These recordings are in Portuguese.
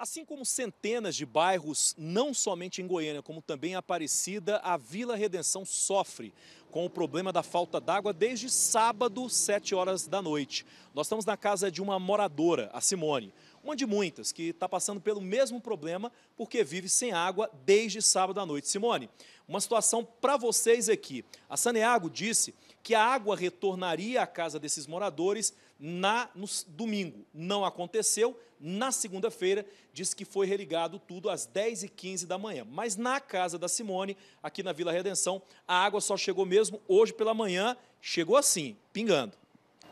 Assim como centenas de bairros, não somente em Goiânia, como também em Aparecida, a Vila Redenção sofre com o problema da falta d'água desde sábado, 7 horas da noite. Nós estamos na casa de uma moradora, a Simone, uma de muitas que está passando pelo mesmo problema porque vive sem água desde sábado à noite. Simone, uma situação para vocês aqui. A Saneago disse que a água retornaria à casa desses moradores na, no domingo. Não aconteceu. Na segunda-feira, disse que foi religado tudo às 10h15 da manhã. Mas na casa da Simone, aqui na Vila Redenção, a água só chegou mesmo mesmo hoje pela manhã chegou assim, pingando.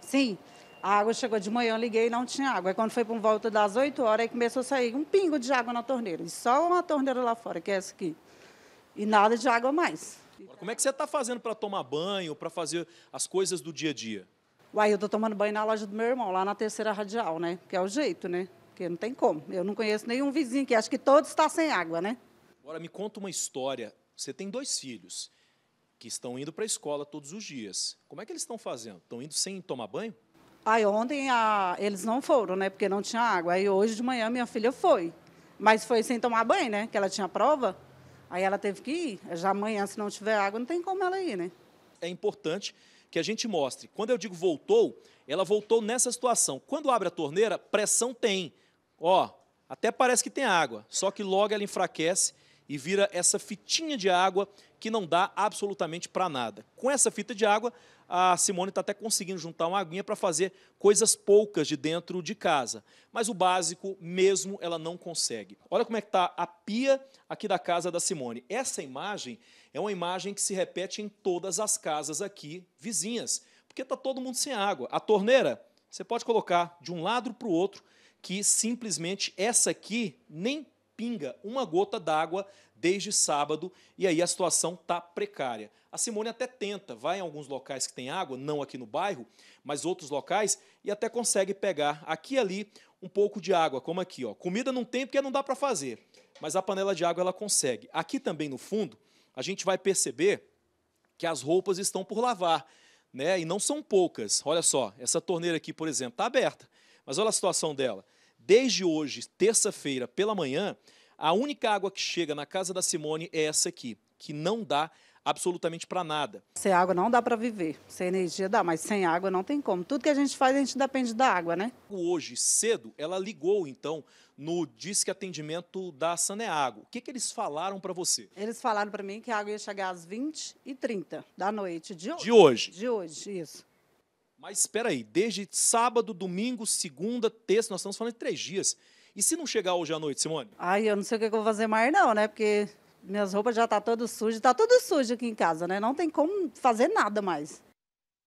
Sim, a água chegou de manhã, eu liguei e não tinha água. Aí quando foi por volta das 8 horas, aí começou a sair um pingo de água na torneira. E só uma torneira lá fora, que é essa aqui. E nada de água mais. Como é que você está fazendo para tomar banho, para fazer as coisas do dia a dia? Uai, eu estou tomando banho na loja do meu irmão, lá na terceira radial, né? Que é o jeito, né? Porque não tem como. Eu não conheço nenhum vizinho que acho que todos estão tá sem água, né? Agora me conta uma história. Você tem dois filhos que estão indo para a escola todos os dias. Como é que eles estão fazendo? Estão indo sem tomar banho? Aí ontem a... Ah, eles não foram, né? Porque não tinha água. Aí hoje de manhã minha filha foi. Mas foi sem tomar banho, né? Que ela tinha prova. Aí ela teve que ir. Já amanhã, se não tiver água, não tem como ela ir, né? É importante que a gente mostre. Quando eu digo voltou, ela voltou nessa situação. Quando abre a torneira, pressão tem. Ó, até parece que tem água, só que logo ela enfraquece e vira essa fitinha de água que não dá absolutamente para nada. Com essa fita de água, a Simone está até conseguindo juntar uma aguinha para fazer coisas poucas de dentro de casa. Mas o básico mesmo ela não consegue. Olha como é que está a pia aqui da casa da Simone. Essa imagem é uma imagem que se repete em todas as casas aqui vizinhas, porque está todo mundo sem água. A torneira, você pode colocar de um lado para o outro, que simplesmente essa aqui nem pinga uma gota d'água desde sábado e aí a situação está precária. A Simone até tenta, vai em alguns locais que tem água, não aqui no bairro, mas outros locais, e até consegue pegar aqui e ali um pouco de água, como aqui. Ó. Comida não tem porque não dá para fazer, mas a panela de água ela consegue. Aqui também no fundo, a gente vai perceber que as roupas estão por lavar, né? E não são poucas. Olha só, essa torneira aqui, por exemplo, está aberta. Mas olha a situação dela desde hoje, terça-feira, pela manhã, a única água que chega na casa da Simone é essa aqui, que não dá absolutamente para nada. Sem água não dá para viver, sem energia dá, mas sem água não tem como. Tudo que a gente faz, a gente depende da água, né? Hoje, cedo, ela ligou, então, no Disque Atendimento da Saneago. O que, que eles falaram para você? Eles falaram para mim que a água ia chegar às 20 e 30 da noite de hoje. De hoje? De hoje, isso. Mas espera aí, desde sábado, domingo, segunda, terça, nós estamos falando de três dias. E se não chegar hoje à noite, Simone? Ai, eu não sei o que eu vou fazer mais não, né? Porque minhas roupas já tá todas sujas, está tudo sujo aqui em casa, né? Não tem como fazer nada mais.